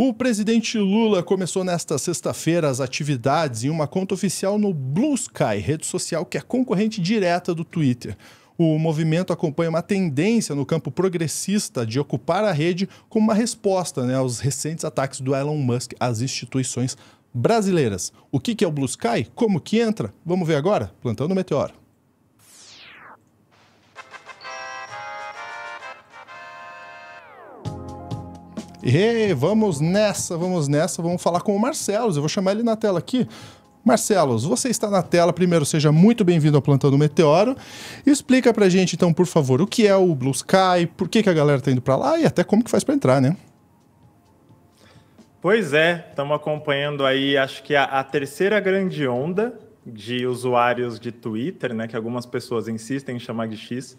O presidente Lula começou nesta sexta-feira as atividades em uma conta oficial no Blue Sky, rede social que é concorrente direta do Twitter. O movimento acompanha uma tendência no campo progressista de ocupar a rede como uma resposta né, aos recentes ataques do Elon Musk às instituições brasileiras. O que é o Blue Sky? Como que entra? Vamos ver agora? Plantando Meteoro. E vamos nessa, vamos nessa, vamos falar com o Marcelo. Eu vou chamar ele na tela aqui. Marcelos, você está na tela. Primeiro, seja muito bem-vindo ao Plantando Meteoro. Explica pra gente, então, por favor, o que é o Blue Sky, por que, que a galera tá indo para lá e até como que faz para entrar, né? Pois é, estamos acompanhando aí, acho que a, a, terceira grande onda de usuários de Twitter, né, que algumas pessoas insistem em chamar de X,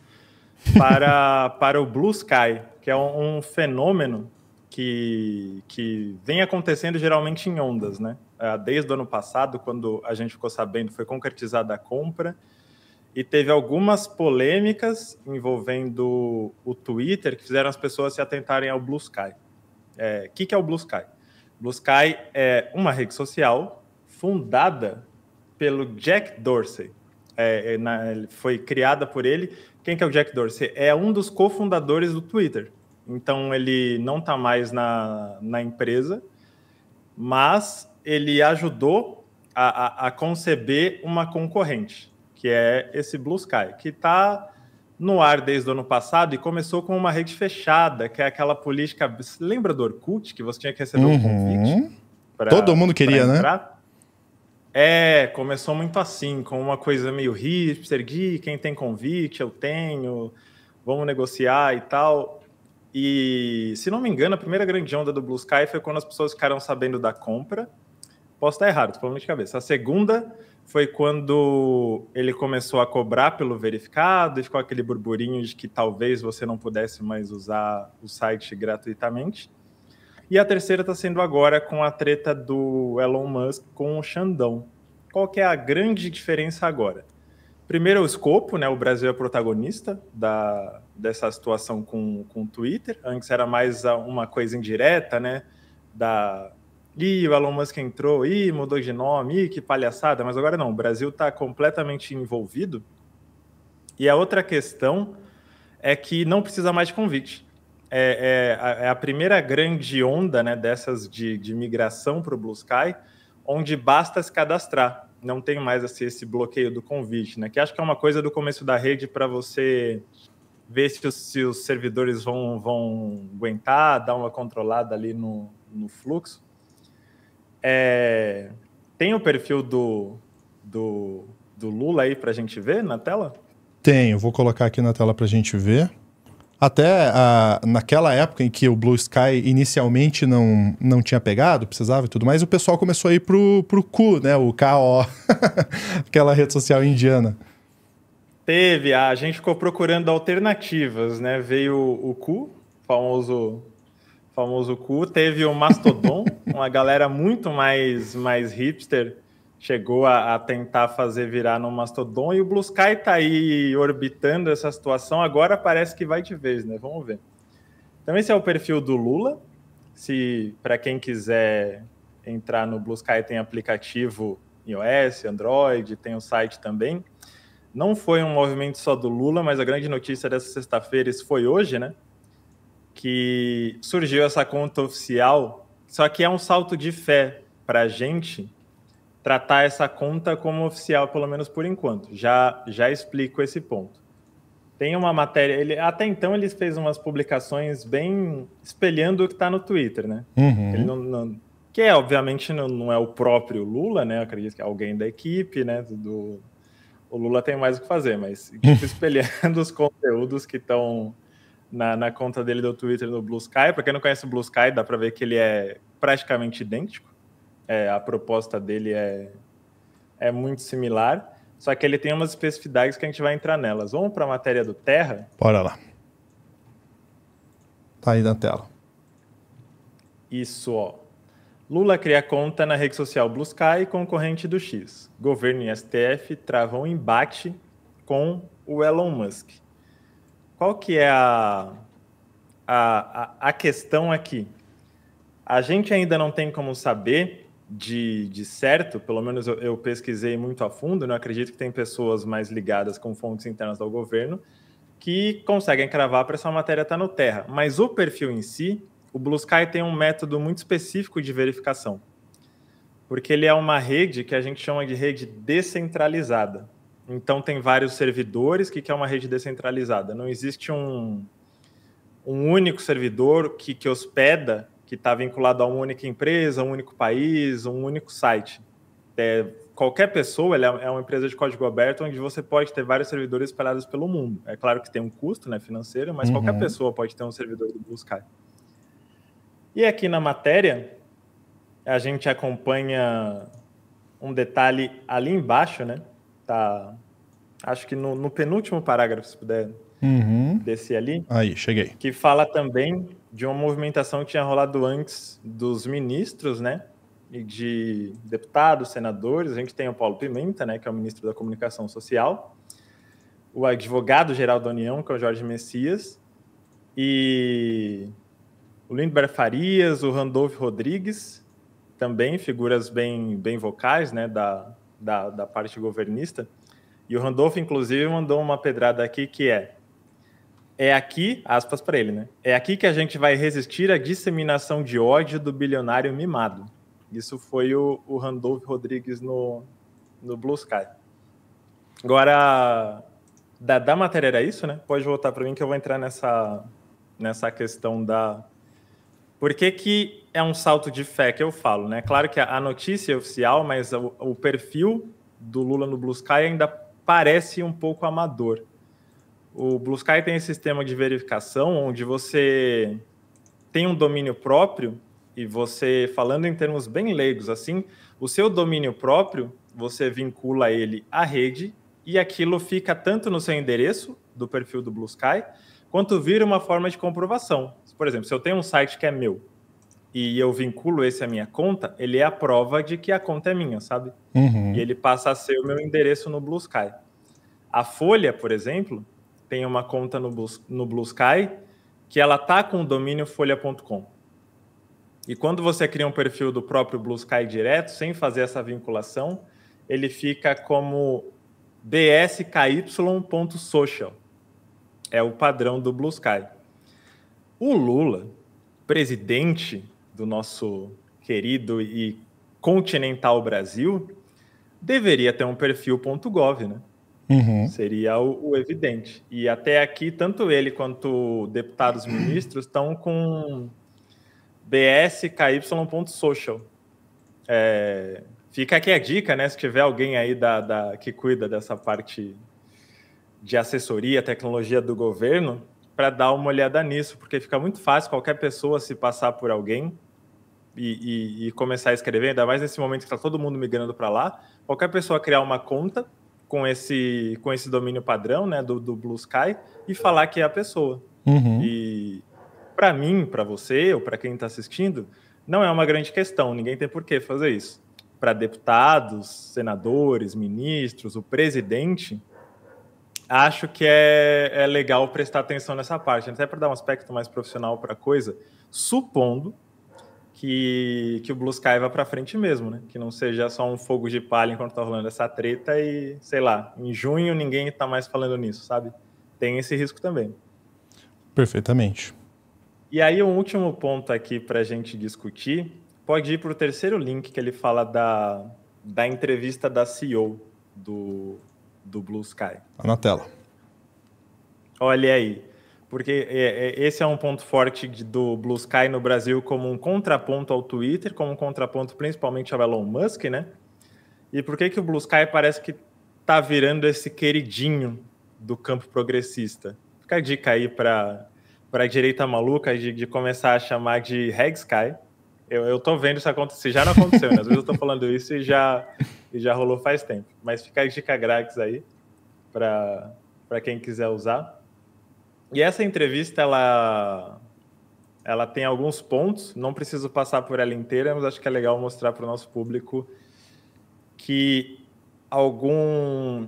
para, para o Blue Sky, que é um, um fenômeno que, que vem acontecendo geralmente em ondas, né? Ah, desde o ano passado, quando a gente ficou sabendo, foi concretizada a compra e teve algumas polêmicas envolvendo o Twitter que fizeram as pessoas se atentarem ao Blue Sky. O é, que, que é o Blue Sky? Blue Sky é uma rede social fundada pelo Jack Dorsey. É, é na, foi criada por ele. Quem que é o Jack Dorsey? É um dos cofundadores do Twitter então ele não está mais na, na empresa, mas ele ajudou a, a, a conceber uma concorrente, que é esse Blue Sky, que está no ar desde o ano passado e começou com uma rede fechada, que é aquela política. Lembra do Orkut, que você tinha que receber uhum. um convite? Pra, Todo mundo queria, né? É, começou muito assim, com uma coisa meio hipster, Gui, quem tem convite, eu tenho, vamos negociar e tal. E, se não me engano, a primeira grande onda do Blue Sky foi quando as pessoas ficaram sabendo da compra. Posso estar errado, estou falando de cabeça. A segunda foi quando ele começou a cobrar pelo verificado e ficou aquele burburinho de que talvez você não pudesse mais usar o site gratuitamente. E a terceira está sendo agora com a treta do Elon Musk com o Xandão. Qual que é a grande diferença agora? Primeiro, é o escopo, né? O Brasil é protagonista da, dessa situação com, com o Twitter. Antes era mais uma coisa indireta, né? Da. Ih, o Elon Musk entrou, ih, mudou de nome, ih, que palhaçada. Mas agora não, o Brasil está completamente envolvido. E a outra questão é que não precisa mais de convite. É, é, a, é a, primeira grande onda né, dessas de, de migração para o Blue Sky, onde basta se cadastrar não tem mais assim, esse bloqueio do convite, né? Que acho que é uma coisa do começo da rede para você ver se os, se os, servidores vão, vão aguentar, dar uma controlada ali no, no fluxo. É, tem o perfil do, do, do Lula aí para a gente ver na tela? Tenho, vou colocar aqui na tela para a gente ver. Até ah, naquela época em que o Blue Sky inicialmente não, não tinha pegado, precisava e tudo mais, o pessoal começou a ir pro, pro Ku, né? O KO, aquela rede social indiana. Teve, a gente ficou procurando alternativas, né? Veio o Ku, famoso famoso Ku, teve o Mastodon, uma galera muito mais mais hipster chegou a, a, tentar fazer virar no Mastodon e o Blue Sky tá aí orbitando essa situação. Agora parece que vai de vez, né? Vamos ver. Então esse é o perfil do Lula. Se para quem quiser entrar no Blue Sky tem aplicativo iOS, Android, tem o site também. Não foi um movimento só do Lula, mas a grande notícia dessa sexta-feira, isso foi hoje, né? Que surgiu essa conta oficial, só que é um salto de fé para a gente, tratar essa conta como oficial, pelo menos por enquanto. Já, já explico esse ponto. Tem uma matéria, ele, até então ele fez umas publicações bem espelhando o que está no Twitter, né? Uhum. Não, não, que é, obviamente, não, não, é o próprio Lula, né? Eu acredito que é alguém da equipe, né? Do, o Lula tem mais o que fazer, mas tipo, espelhando os conteúdos que estão na, na conta dele do Twitter do Blue Sky. Para quem não conhece o Blue Sky, dá para ver que ele é praticamente idêntico é, a proposta dele é, é muito similar, só que ele tem umas especificidades que a gente vai entrar nelas. Vamos para a matéria do Terra? Bora lá. Tá aí na tela. Isso, ó. Lula cria conta na rede social Blue Sky concorrente do X. Governo e STF travam embate com o Elon Musk. Qual que é a, a, a, a questão aqui? A gente ainda não tem como saber de, de certo, pelo menos eu, eu pesquisei muito a fundo, não né? acredito que tem pessoas mais ligadas com fontes internas do governo que conseguem cravar para essa matéria estar tá no terra. Mas o perfil em si, o Blue Sky tem um método muito específico de verificação, porque ele é uma rede que a gente chama de rede descentralizada. Então tem vários servidores. O que é uma rede descentralizada? Não existe um, um único servidor que, que hospeda que está vinculado a uma única empresa, um único país, um único site. É, qualquer pessoa é, é uma empresa de código aberto onde você pode ter vários servidores espalhados pelo mundo. É claro que tem um custo né, financeiro, mas uhum. qualquer pessoa pode ter um servidor do buscar. E aqui na matéria, a gente acompanha um detalhe ali embaixo, né? Tá, acho que no, no penúltimo parágrafo, se puder uhum. descer ali. Aí, cheguei. Que fala também de uma movimentação que tinha rolado antes dos ministros, né? E de deputados, senadores. A gente tem o Paulo Pimenta, né? Que é o ministro da Comunicação Social. O advogado-geral da União, que é o Jorge Messias. E o Lindbergh Farias, o Randolfo Rodrigues, também figuras bem, bem vocais, né? Da, da, da parte governista. E o Randolfo, inclusive, mandou uma pedrada aqui que é é aqui, aspas para ele, né? É aqui que a gente vai resistir à disseminação de ódio do bilionário mimado. Isso foi o, o Randolph Rodrigues no, no Blue Sky. Agora, da, da matéria era isso, né? Pode voltar para mim que eu vou entrar nessa, nessa questão da. Por que, que é um salto de fé que eu falo, né? Claro que a, a notícia é oficial, mas o, o perfil do Lula no Blue Sky ainda parece um pouco amador. O Blue Sky tem esse sistema de verificação onde você tem um domínio próprio e você, falando em termos bem leigos assim, o seu domínio próprio, você vincula ele à rede e aquilo fica tanto no seu endereço do perfil do Blue Sky, quanto vira uma forma de comprovação. Por exemplo, se eu tenho um site que é meu e eu vinculo esse à minha conta, ele é a prova de que a conta é minha, sabe? Uhum. E ele passa a ser o meu endereço no Blue Sky. A Folha, por exemplo, tem uma conta no, no Blue Sky que ela tá com o domínio folha.com. E quando você cria um perfil do próprio Blue Sky direto, sem fazer essa vinculação, ele fica como dsky.social. É o padrão do Blue Sky. O Lula, presidente do nosso querido e continental Brasil, deveria ter um perfil.gov, né? Uhum. Seria o, o, evidente. E até aqui, tanto ele quanto deputados ministros estão com bsky.social. É, fica aqui a dica, né? Se tiver alguém aí da, da, que cuida dessa parte de assessoria, tecnologia do governo, para dar uma olhada nisso, porque fica muito fácil qualquer pessoa se passar por alguém e, e, e começar a escrever, ainda mais nesse momento que está todo mundo migrando para lá. Qualquer pessoa criar uma conta com esse, com esse domínio padrão, né, do, do Blue Sky, e falar que é a pessoa. Uhum. E para mim, para você, ou para quem está assistindo, não é uma grande questão, ninguém tem por que fazer isso. Para deputados, senadores, ministros, o presidente, acho que é, é legal prestar atenção nessa parte, até para dar um aspecto mais profissional para a coisa, supondo que, que o Blue Sky vá para frente mesmo, né? Que não seja só um fogo de palha enquanto tá rolando essa treta e, sei lá, em junho ninguém tá mais falando nisso, sabe? Tem esse risco também. Perfeitamente. E aí, o um último ponto aqui para a gente discutir, pode ir para o terceiro link que ele fala da, da entrevista da CEO do, do Blue Sky. Tá na tela. Olha aí porque é, é, esse é um ponto forte do Blue Sky no Brasil como um contraponto ao Twitter, como um contraponto principalmente ao Elon Musk, né? E por que que o Blue Sky parece que tá virando esse queridinho do campo progressista? Fica a dica aí para para a direita maluca de, de, começar a chamar de Reg Sky. Eu, eu tô vendo isso acontecer, já não aconteceu, né? Às vezes eu tô falando isso e já, e já rolou faz tempo. Mas fica a dica grátis aí para quem quiser usar. E essa entrevista, ela, ela tem alguns pontos, não preciso passar por ela inteira, mas acho que é legal mostrar para o nosso público que algum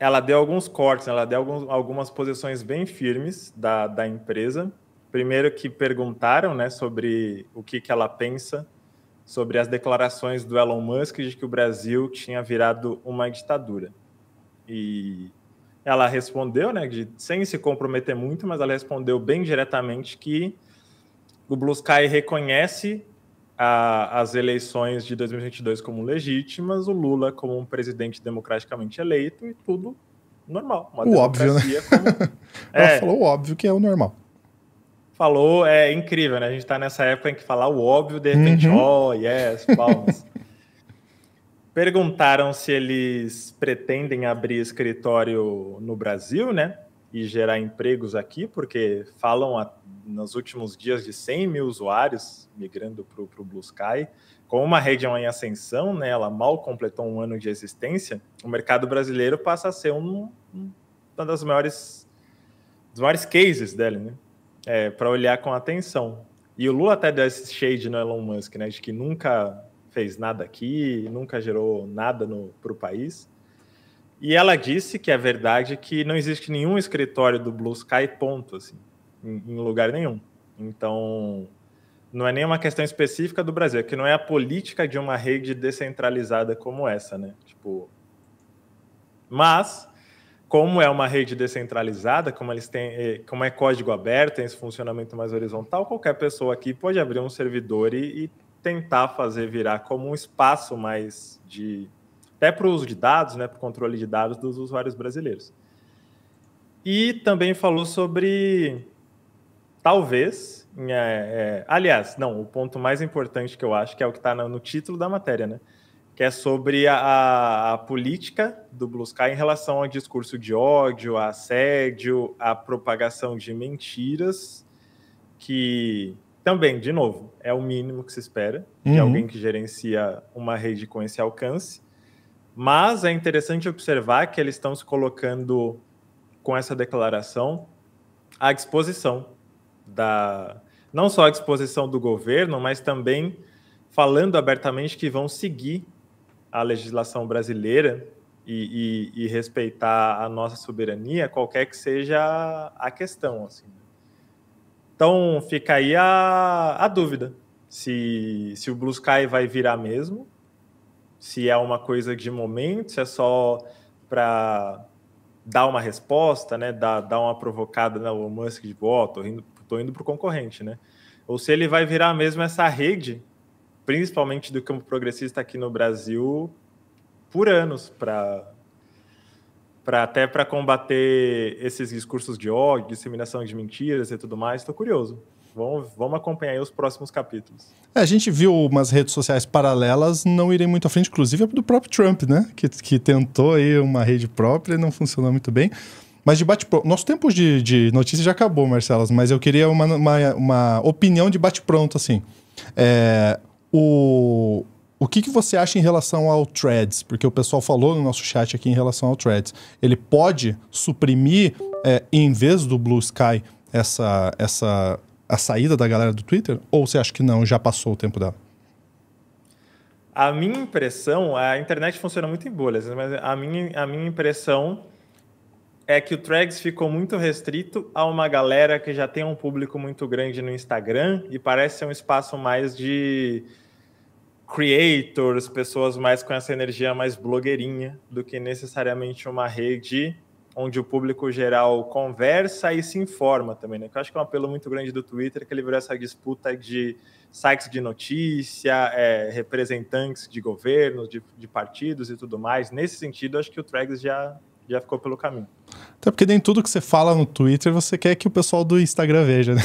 ela deu alguns cortes, ela deu alguns, algumas posições bem firmes da, da empresa. Primeiro que perguntaram né, sobre o que, que ela pensa sobre as declarações do Elon Musk de que o Brasil tinha virado uma ditadura. E ela respondeu, né, de, sem se comprometer muito, mas ela respondeu bem diretamente que o Blue Sky reconhece a, as eleições de 2022 como legítimas, o Lula como um presidente democraticamente eleito e tudo normal. Uma o óbvio, né? Como... ela é, falou o óbvio que é o normal. Falou, é incrível, né? A gente tá nessa época em que falar o óbvio, de repente, uhum. oh, yes, palmas. Perguntaram se eles pretendem abrir escritório no Brasil, né? E gerar empregos aqui, porque falam a, nos últimos dias de 100 mil usuários migrando para o Blue Sky. Com uma rede em ascensão, né, ela mal completou um ano de existência, o mercado brasileiro passa a ser um, um, das maiores, dos maiores cases dela, né? É, para olhar com atenção. E o Lula até deu esse shade no Elon Musk, né? De que nunca fez nada aqui, nunca gerou nada para o país. E ela disse que é verdade que não existe nenhum escritório do Blue Sky, ponto, assim, em, em lugar nenhum. Então, não é nenhuma questão específica do Brasil, é que não é a política de uma rede descentralizada como essa, né? Tipo, mas como é uma rede descentralizada, como eles têm, é, como é código aberto, tem esse funcionamento mais horizontal, qualquer pessoa aqui pode abrir um servidor e, e tentar fazer virar como um espaço mais de até para o uso de dados, né, para o controle de dados dos usuários brasileiros. E também falou sobre talvez, é, é, aliás, não, o ponto mais importante que eu acho que é o que está no, no, título da matéria, né? Que é sobre a, a, política do Blue Sky em relação ao discurso de ódio, a assédio, a propagação de mentiras que também, de novo, é o mínimo que se espera uhum. de alguém que gerencia uma rede com esse alcance. Mas é interessante observar que eles estão se colocando com essa declaração à disposição da não só à disposição do governo, mas também falando abertamente que vão seguir a legislação brasileira e, e, e respeitar a nossa soberania, qualquer que seja a questão. Assim. Né? Então fica aí a, a dúvida se, se o Blue Sky vai virar mesmo, se é uma coisa de momento, se é só para dar uma resposta, né? Dar, dar uma provocada na né? Musk de volta, tô indo, tô indo para o concorrente, né? Ou se ele vai virar mesmo essa rede, principalmente do campo progressista aqui no Brasil, por anos, para para até para combater esses discursos de ódio, disseminação de mentiras e tudo mais. Estou curioso. Vamos, vamos acompanhar os próximos capítulos. É, a gente viu umas redes sociais paralelas não irem muito à frente, inclusive a do próprio Trump, né? Que, que tentou aí uma rede própria e não funcionou muito bem. Mas de bate-pronto. Nosso tempo de, de notícias já acabou, Marcelas, mas eu queria uma, uma, uma opinião de bate-pronto, assim. É, o, o que, que você acha em relação ao Threads? Porque o pessoal falou no nosso chat aqui em relação ao Threads. Ele pode suprimir, é, em vez do Blue Sky, essa, essa a saída da galera do Twitter? Ou você acha que não, já passou o tempo dela? A minha impressão, a internet funciona muito em bolhas, mas a minha, a minha impressão é que o Threads ficou muito restrito a uma galera que já tem um público muito grande no Instagram e parece ser um espaço mais de creators, pessoas mais com essa energia mais blogueirinha do que necessariamente uma rede onde o público geral conversa e se informa também, né? Que eu acho que é um apelo muito grande do Twitter, que ele virou essa disputa de sites de notícia, é, representantes de governos, de, de, partidos e tudo mais. Nesse sentido, acho que o Trags já, já ficou pelo caminho. Até porque nem tudo que você fala no Twitter você quer que o pessoal do Instagram veja, né?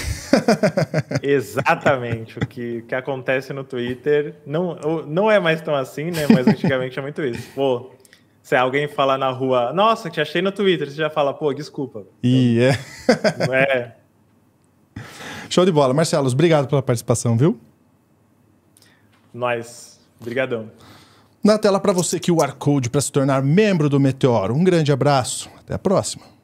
Exatamente. o que, que acontece no Twitter não, não é mais tão assim, né? Mas antigamente é muito isso. Pô, se alguém falar na rua, nossa, te achei no Twitter, você já fala, pô, desculpa. E então, é. é. Show de bola. Marcelos, obrigado pela participação, viu? Nós. Obrigadão. Na tela para você aqui o QR Code para se tornar membro do Meteoro. Um grande abraço, até a próxima.